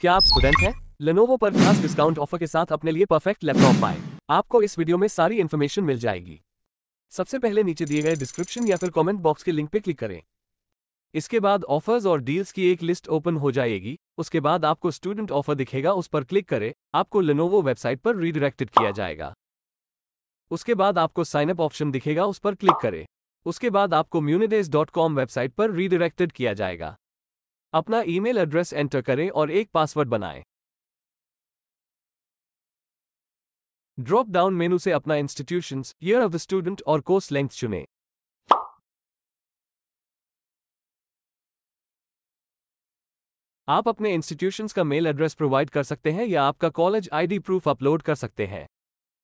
क्या आप स्टूडेंट हैं लेनोवो पर खास डिस्काउंट ऑफर के साथ अपने लिए परफेक्ट लैपटॉप पाए आपको इस वीडियो में सारी इन्फॉर्मेशन मिल जाएगी सबसे पहले नीचे दिए गए डिस्क्रिप्शन या फिर कमेंट बॉक्स के लिंक पे क्लिक करें इसके बाद ऑफर्स और डील्स की एक लिस्ट ओपन हो जाएगी उसके बाद आपको स्टूडेंट ऑफर दिखेगा उस पर क्लिक करें आपको लेनोवो वेबसाइट पर रीडायरेक्टेड किया जाएगा उसके बाद आपको साइनअप ऑप्शन दिखेगा उस पर क्लिक करें उसके बाद आपको म्यूनिडेज डॉट कॉम वेबसाइट पर रीडायरेक्टेड किया जाएगा अपना ईमेल एड्रेस एंटर करें और एक पासवर्ड बनाएं। ड्रॉप डाउन मेनू से अपना institutions, year of the student और कोर्स लेंथ चुनें। आप अपने इंस्टीट्यूशंस का मेल एड्रेस प्रोवाइड कर सकते हैं या आपका कॉलेज आईडी प्रूफ अपलोड कर सकते हैं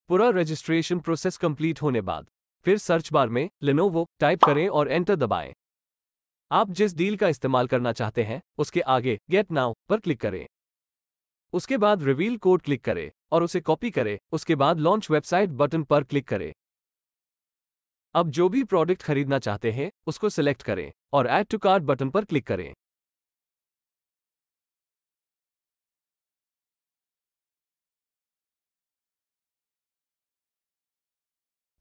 पूरा रजिस्ट्रेशन प्रोसेस कंप्लीट होने बाद फिर सर्च बार में लेनोवो टाइप करें और एंटर दबाएं आप जिस डील का इस्तेमाल करना चाहते हैं उसके आगे गेट नाउ पर क्लिक करें उसके बाद रिवील कोड क्लिक करें और उसे कॉपी करें उसके बाद लॉन्च वेबसाइट बटन पर क्लिक करें अब जो भी प्रोडक्ट खरीदना चाहते हैं उसको सिलेक्ट करें और ऐड टू कार्ड बटन पर क्लिक करें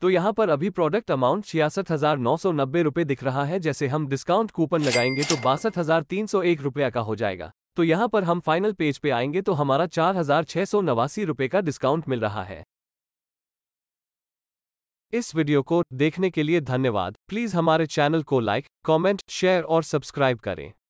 तो यहाँ पर अभी प्रोडक्ट अमाउंट छियासठ हजार नौ सौ नब्बे रुपए दिख रहा है जैसे हम डिस्काउंट कूपन लगाएंगे तो बासठ हजार तीन सौ एक रुपया का हो जाएगा तो यहाँ पर हम फाइनल पेज पे आएंगे तो हमारा चार हजार छह सौ नवासी रुपये का डिस्काउंट मिल रहा है इस वीडियो को देखने के लिए धन्यवाद प्लीज हमारे चैनल को लाइक कमेंट, शेयर और सब्सक्राइब करें